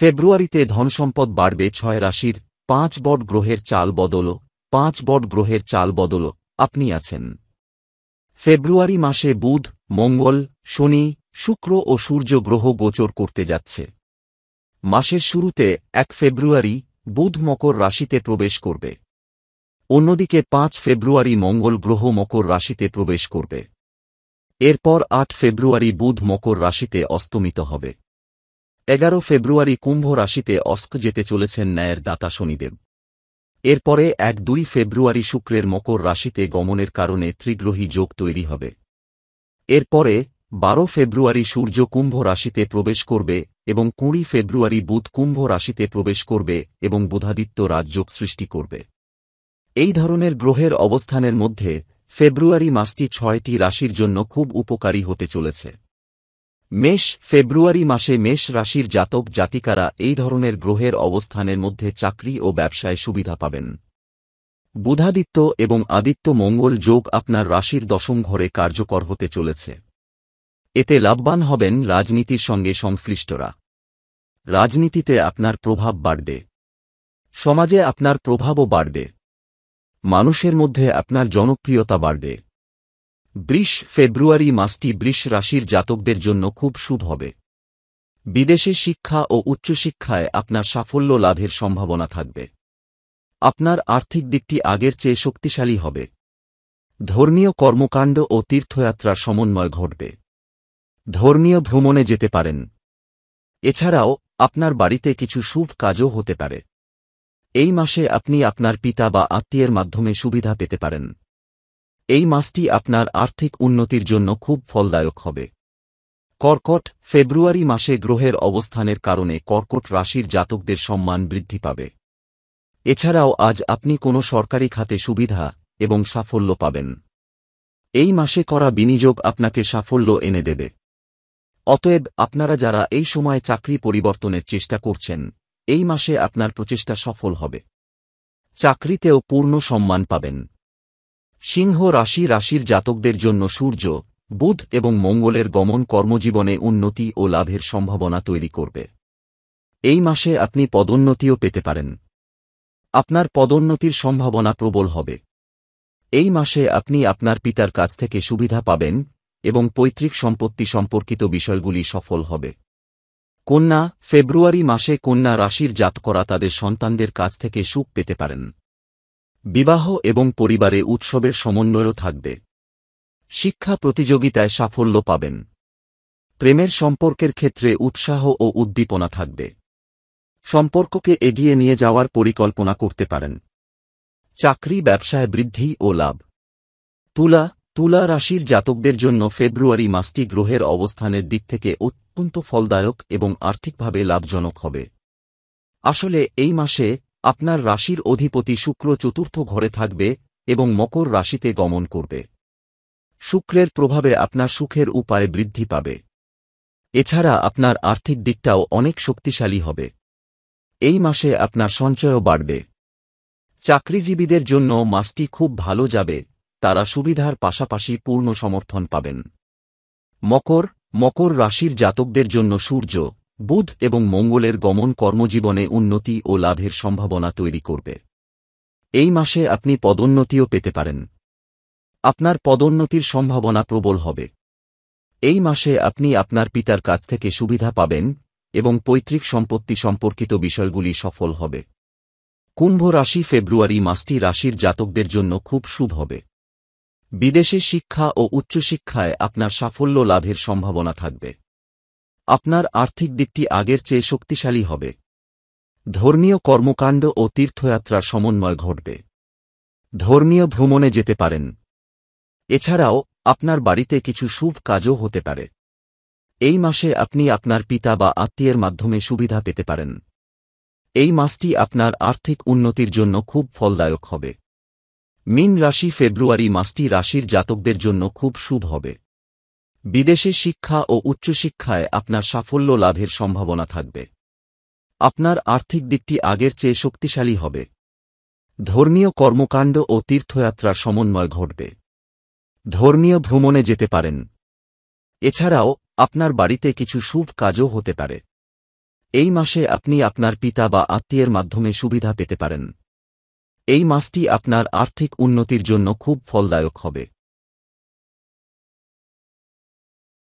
ফেব্রুয়ারিতে ধনসম্পদ বাড়বে ছয় রাশির পাঁচ বট গ্রহের চাল বদল পাঁচ বট গ্রহের চাল বদল আপনি আছেন ফেব্রুয়ারি মাসে বুধ মঙ্গল শনি শুক্র ও সূর্য গ্রহ গোচর করতে যাচ্ছে মাসের শুরুতে এক ফেব্রুয়ারি বুধ মকর রাশিতে প্রবেশ করবে অন্যদিকে পাঁচ ফেব্রুয়ারি মঙ্গল গ্রহ মকর রাশিতে প্রবেশ করবে এরপর আট ফেব্রুয়ারি বুধ মকর রাশিতে অস্তমিত হবে এগারো ফেব্রুয়ারি কুম্ভ রাশিতে অস্ক যেতে চলেছেন ন্যায়ের দাতা শনিদেব এরপরে এক দুই ফেব্রুয়ারি শুক্রের মকর রাশিতে গমনের কারণে ত্রিগ্রহী যোগ তৈরি হবে এরপরে বারো ফেব্রুয়ারি সূর্য কুম্ভ রাশিতে প্রবেশ করবে এবং কুড়ি ফেব্রুয়ারি বুধ কুম্ভ রাশিতে প্রবেশ করবে এবং বুধাদিত্য রাজযোগ সৃষ্টি করবে এই ধরনের গ্রহের অবস্থানের মধ্যে ফেব্রুয়ারি মাসটি ছয়টি রাশির জন্য খুব উপকারী হতে চলেছে মেষ ফেব্রুয়ারি মাসে মেষ রাশির জাতক জাতিকারা এই ধরনের গ্রহের অবস্থানের মধ্যে চাকরি ও ব্যবসায় সুবিধা পাবেন বুধাদিত্য এবং আদিত্য মঙ্গল যোগ আপনার রাশির দশম ঘরে কার্যকর হতে চলেছে এতে লাভবান হবেন রাজনীতির সঙ্গে সংশ্লিষ্টরা রাজনীতিতে আপনার প্রভাব বাড়বে সমাজে আপনার প্রভাবও বাড়বে মানুষের মধ্যে আপনার জনপ্রিয়তা বাড়বে বৃষ ফেব্রুয়ারি মাসটি বৃষ রাশির জাতকদের জন্য খুব শুভ হবে বিদেশে শিক্ষা ও উচ্চশিক্ষায় আপনার সাফল্য লাভের সম্ভাবনা থাকবে আপনার আর্থিক দিকটি আগের চেয়ে শক্তিশালী হবে ধর্মীয় কর্মকাণ্ড ও তীর্থযাত্রার সমন্বয় ঘটবে ধর্মীয় ভ্রমণে যেতে পারেন এছাড়াও আপনার বাড়িতে কিছু শুভ কাজও হতে পারে এই মাসে আপনি আপনার পিতা বা আত্মীয়ের মাধ্যমে সুবিধা পেতে পারেন এই মাসটি আপনার আর্থিক উন্নতির জন্য খুব ফলদায়ক হবে কর্কট ফেব্রুয়ারি মাসে গ্রহের অবস্থানের কারণে কর্কট রাশির জাতকদের সম্মান বৃদ্ধি পাবে এছাড়াও আজ আপনি কোনো সরকারি খাতে সুবিধা এবং সাফল্য পাবেন এই মাসে করা বিনিয়োগ আপনাকে সাফল্য এনে দেবে অতএব আপনারা যারা এই সময়ে চাকরি পরিবর্তনের চেষ্টা করছেন এই মাসে আপনার প্রচেষ্টা সফল হবে চাকরিতেও পূর্ণ সম্মান পাবেন সিংহ রাশি রাশির জাতকদের জন্য সূর্য বুধ এবং মঙ্গলের গমন কর্মজীবনে উন্নতি ও লাভের সম্ভাবনা তৈরি করবে এই মাসে আপনি পদোন্নতিও পেতে পারেন আপনার পদোন্নতির সম্ভাবনা প্রবল হবে এই মাসে আপনি আপনার পিতার কাছ থেকে সুবিধা পাবেন এবং পৈতৃক সম্পত্তি সম্পর্কিত বিষয়গুলি সফল হবে কন্যা ফেব্রুয়ারি মাসে কন্যা রাশির জাতকরা তাদের সন্তানদের কাছ থেকে সুখ পেতে পারেন বিবাহ এবং পরিবারে উৎসবের সমন্বয়ও থাকবে শিক্ষা প্রতিযোগিতায় সাফল্য পাবেন প্রেমের সম্পর্কের ক্ষেত্রে উৎসাহ ও উদ্দীপনা থাকবে সম্পর্ককে এগিয়ে নিয়ে যাওয়ার পরিকল্পনা করতে পারেন চাকরি ব্যবসায় বৃদ্ধি ও লাভ তুলা তুলা রাশির জাতকদের জন্য ফেব্রুয়ারি মাসটি গ্রহের অবস্থানের দিক থেকে অত্যন্ত ফলদায়ক এবং আর্থিকভাবে লাভজনক হবে আসলে এই মাসে আপনার রাশির অধিপতি শুক্র চতুর্থ ঘরে থাকবে এবং মকর রাশিতে গমন করবে শুক্রের প্রভাবে আপনার সুখের উপায় বৃদ্ধি পাবে এছাড়া আপনার আর্থিক দিকটাও অনেক শক্তিশালী হবে এই মাসে আপনার সঞ্চয়ও বাড়বে চাকরিজীবীদের জন্য মাসটি খুব ভালো যাবে তারা সুবিধার পাশাপাশি পূর্ণ সমর্থন পাবেন মকর মকর রাশির জাতকদের জন্য সূর্য বুধ এবং মঙ্গলের গমন কর্মজীবনে উন্নতি ও লাভের সম্ভাবনা তৈরি করবে এই মাসে আপনি পদোন্নতিও পেতে পারেন আপনার পদোন্নতির সম্ভাবনা প্রবল হবে এই মাসে আপনি আপনার পিতার কাছ থেকে সুবিধা পাবেন এবং পৈতৃক সম্পত্তি সম্পর্কিত বিষয়গুলি সফল হবে কুম্ভ রাশি ফেব্রুয়ারি মাসটি রাশির জাতকদের জন্য খুব শুভ হবে বিদেশে শিক্ষা ও উচ্চশিক্ষায় আপনার সাফল্য লাভের সম্ভাবনা থাকবে আপনার আর্থিক দিকটি আগের চেয়ে শক্তিশালী হবে ধর্মীয় কর্মকাণ্ড ও তীর্থযাত্রার সমন্বয় ঘটবে ধর্মীয় ভ্রমণে যেতে পারেন এছাড়াও আপনার বাড়িতে কিছু শুভ কাজও হতে পারে এই মাসে আপনি আপনার পিতা বা আত্মীয়ের মাধ্যমে সুবিধা পেতে পারেন এই মাসটি আপনার আর্থিক উন্নতির জন্য খুব ফলদায়ক হবে মিন রাশি ফেব্রুয়ারি মাসটি রাশির জাতকদের জন্য খুব শুভ হবে বিদেশে শিক্ষা ও উচ্চশিক্ষায় আপনার সাফল্য লাভের সম্ভাবনা থাকবে আপনার আর্থিক দিকটি আগের চেয়ে শক্তিশালী হবে ধর্মীয় কর্মকাণ্ড ও তীর্থযাত্রার সমন্বয় ঘটবে ধর্মীয় ভ্রমণে যেতে পারেন এছাড়াও আপনার বাড়িতে কিছু শুভ কাজও হতে পারে এই মাসে আপনি আপনার পিতা বা আত্মীয়ের মাধ্যমে সুবিধা পেতে পারেন এই মাসটি আপনার আর্থিক উন্নতির জন্য খুব ফলদায়ক হবে